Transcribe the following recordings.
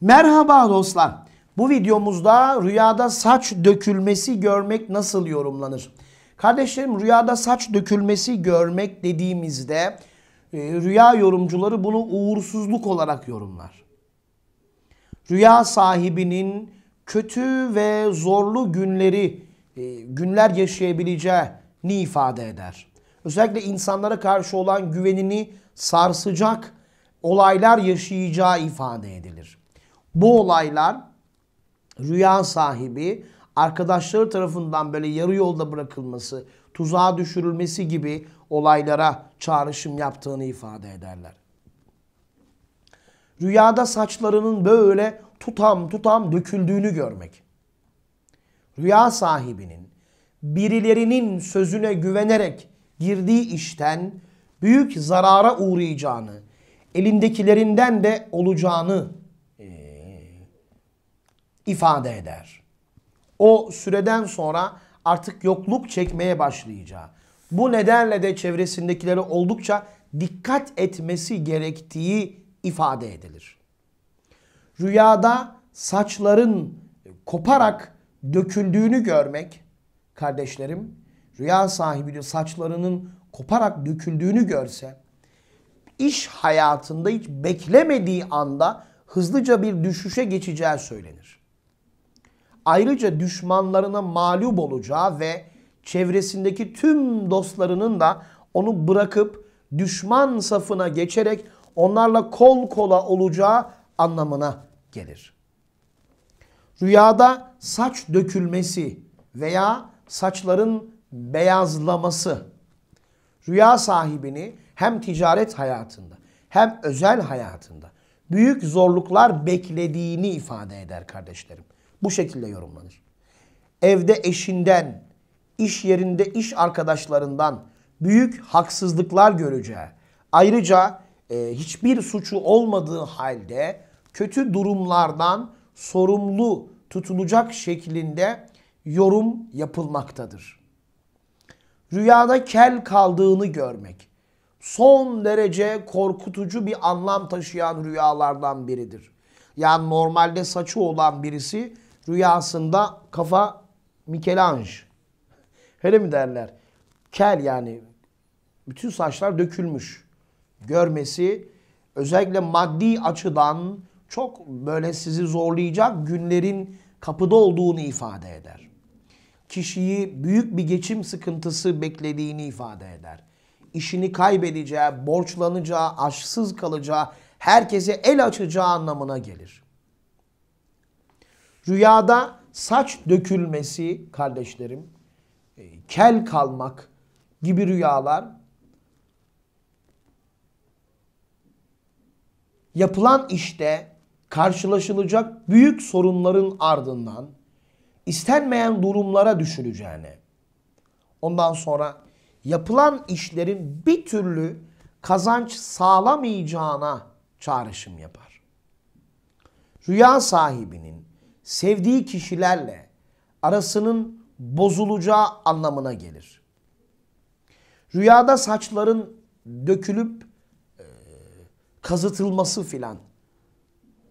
Merhaba dostlar. Bu videomuzda rüyada saç dökülmesi görmek nasıl yorumlanır? Kardeşlerim rüyada saç dökülmesi görmek dediğimizde e, rüya yorumcuları bunu uğursuzluk olarak yorumlar. Rüya sahibinin kötü ve zorlu günleri, e, günler yaşayabileceğini ifade eder. Özellikle insanlara karşı olan güvenini sarsacak olaylar yaşayacağı ifade edilir bu olaylar rüya sahibi arkadaşları tarafından böyle yarı yolda bırakılması, tuzağa düşürülmesi gibi olaylara çağrışım yaptığını ifade ederler. Rüyada saçlarının böyle tutam tutam döküldüğünü görmek. Rüya sahibinin birilerinin sözüne güvenerek girdiği işten büyük zarara uğrayacağını, elindekilerinden de olacağını ifade eder. O süreden sonra artık yokluk çekmeye başlayacağı. Bu nedenle de çevresindekileri oldukça dikkat etmesi gerektiği ifade edilir. Rüyada saçların koparak döküldüğünü görmek kardeşlerim rüya sahibi de saçlarının koparak döküldüğünü görse iş hayatında hiç beklemediği anda hızlıca bir düşüşe geçeceği söylenir. Ayrıca düşmanlarına mağlup olacağı ve çevresindeki tüm dostlarının da onu bırakıp düşman safına geçerek onlarla kol kola olacağı anlamına gelir. Rüyada saç dökülmesi veya saçların beyazlaması rüya sahibini hem ticaret hayatında hem özel hayatında büyük zorluklar beklediğini ifade eder kardeşlerim. Bu şekilde yorumlanır. Evde eşinden, iş yerinde iş arkadaşlarından büyük haksızlıklar göreceği, ayrıca e, hiçbir suçu olmadığı halde kötü durumlardan sorumlu tutulacak şeklinde yorum yapılmaktadır. Rüyada kel kaldığını görmek son derece korkutucu bir anlam taşıyan rüyalardan biridir. Yani normalde saçı olan birisi rüyasında kafa Michelangelo. hele mi derler? Kel yani bütün saçlar dökülmüş. Görmesi özellikle maddi açıdan çok böyle sizi zorlayacak günlerin kapıda olduğunu ifade eder. Kişiyi büyük bir geçim sıkıntısı beklediğini ifade eder. İşini kaybedeceği, borçlanacağı, aşsız kalacağı, herkese el açacağı anlamına gelir. Rüyada saç dökülmesi kardeşlerim, e, kel kalmak gibi rüyalar yapılan işte karşılaşılacak büyük sorunların ardından istenmeyen durumlara düşüleceğine, ondan sonra yapılan işlerin bir türlü kazanç sağlamayacağına çağrışım yapar. Rüya sahibinin sevdiği kişilerle arasının bozulacağı anlamına gelir. Rüyada saçların dökülüp e, kazıtılması filan.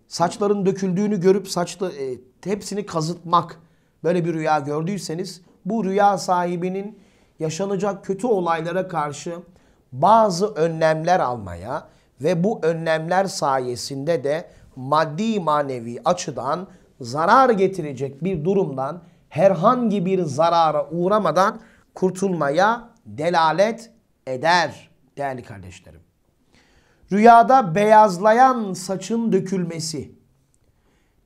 Saçların döküldüğünü görüp saçlı e, hepsini kazıtmak. Böyle bir rüya gördüyseniz bu rüya sahibinin yaşanacak kötü olaylara karşı bazı önlemler almaya ve bu önlemler sayesinde de maddi manevi açıdan zarar getirecek bir durumdan herhangi bir zarara uğramadan kurtulmaya delalet eder değerli kardeşlerim. Rüyada beyazlayan saçın dökülmesi,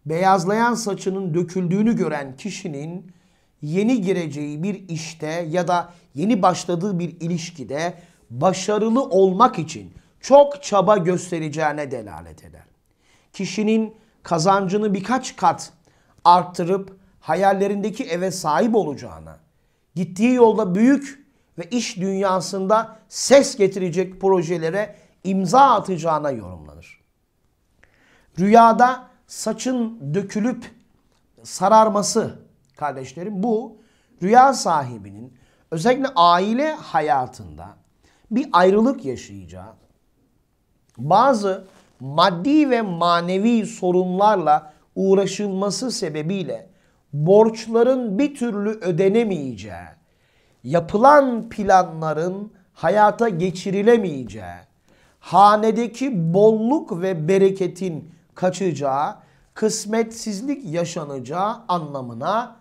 beyazlayan saçının döküldüğünü gören kişinin yeni gireceği bir işte ya da yeni başladığı bir ilişkide başarılı olmak için çok çaba göstereceğine delalet eder. Kişinin kazancını birkaç kat arttırıp hayallerindeki eve sahip olacağına, gittiği yolda büyük ve iş dünyasında ses getirecek projelere imza atacağına yorumlanır. Rüyada saçın dökülüp sararması kardeşlerim bu rüya sahibinin özellikle aile hayatında bir ayrılık yaşayacağı, bazı maddi ve manevi sorunlarla uğraşılması sebebiyle borçların bir türlü ödenemeyeceği, yapılan planların hayata geçirilemeyeceği, hanedeki bolluk ve bereketin kaçacağı, kısmetsizlik yaşanacağı anlamına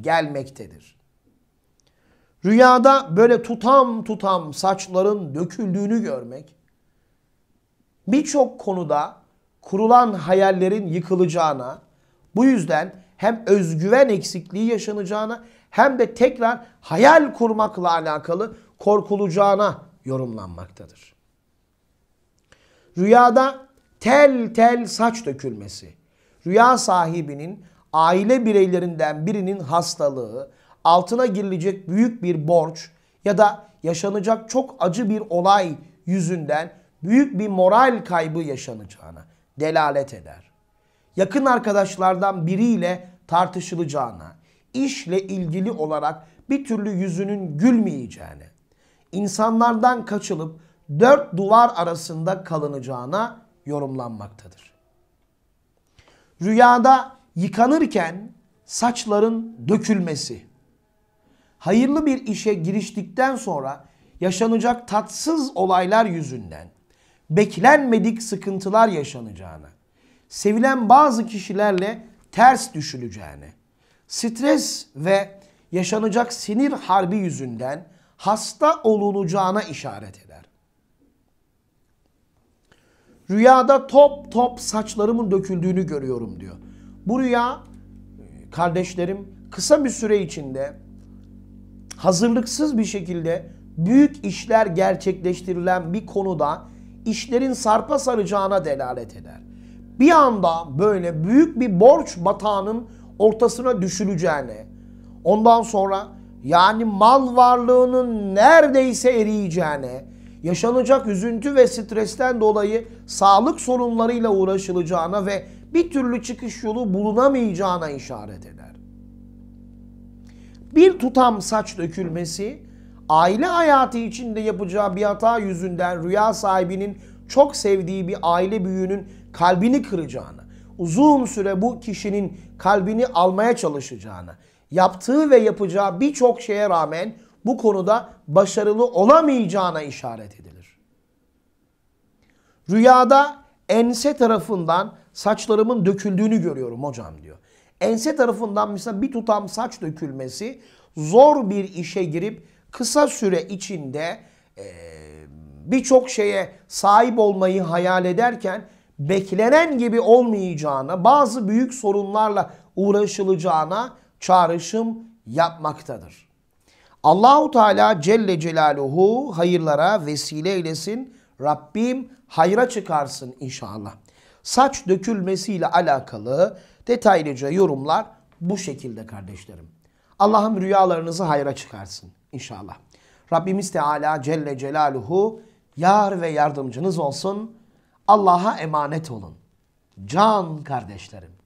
gelmektedir. Rüyada böyle tutam tutam saçların döküldüğünü görmek, birçok konuda kurulan hayallerin yıkılacağına, bu yüzden hem özgüven eksikliği yaşanacağına hem de tekrar hayal kurmakla alakalı korkulacağına yorumlanmaktadır. Rüyada tel tel saç dökülmesi, rüya sahibinin aile bireylerinden birinin hastalığı, altına girilecek büyük bir borç ya da yaşanacak çok acı bir olay yüzünden büyük bir moral kaybı yaşanacağına delalet eder. Yakın arkadaşlardan biriyle tartışılacağına, işle ilgili olarak bir türlü yüzünün gülmeyeceğine, insanlardan kaçılıp dört duvar arasında kalınacağına yorumlanmaktadır. Rüyada yıkanırken saçların dökülmesi, hayırlı bir işe giriştikten sonra yaşanacak tatsız olaylar yüzünden beklenmedik sıkıntılar yaşanacağına, sevilen bazı kişilerle ters düşüleceğine, stres ve yaşanacak sinir harbi yüzünden hasta olunacağına işaret eder. Rüyada top top saçlarımın döküldüğünü görüyorum diyor. Bu rüya kardeşlerim kısa bir süre içinde hazırlıksız bir şekilde büyük işler gerçekleştirilen bir konuda işlerin sarpa saracağına delalet eder. Bir anda böyle büyük bir borç batağının ortasına düşüleceğine, ondan sonra yani mal varlığının neredeyse eriyeceğine, yaşanacak üzüntü ve stresten dolayı sağlık sorunlarıyla uğraşılacağına ve bir türlü çıkış yolu bulunamayacağına işaret eder. Bir tutam saç dökülmesi aile hayatı içinde yapacağı bir hata yüzünden rüya sahibinin çok sevdiği bir aile büyüğünün kalbini kıracağını, uzun süre bu kişinin kalbini almaya çalışacağını, yaptığı ve yapacağı birçok şeye rağmen bu konuda başarılı olamayacağına işaret edilir. Rüyada ense tarafından saçlarımın döküldüğünü görüyorum hocam diyor. Ense tarafından mesela bir tutam saç dökülmesi zor bir işe girip kısa süre içinde e, birçok şeye sahip olmayı hayal ederken beklenen gibi olmayacağına, bazı büyük sorunlarla uğraşılacağına çağrışım yapmaktadır. Allahu Teala Celle Celaluhu hayırlara vesile eylesin. Rabbim hayra çıkarsın inşallah. Saç dökülmesiyle alakalı detaylıca yorumlar bu şekilde kardeşlerim. Allah'ım rüyalarınızı hayra çıkarsın inşallah. Rabbimiz Teala Celle Celaluhu yar ve yardımcınız olsun. Allah'a emanet olun. Can kardeşlerim.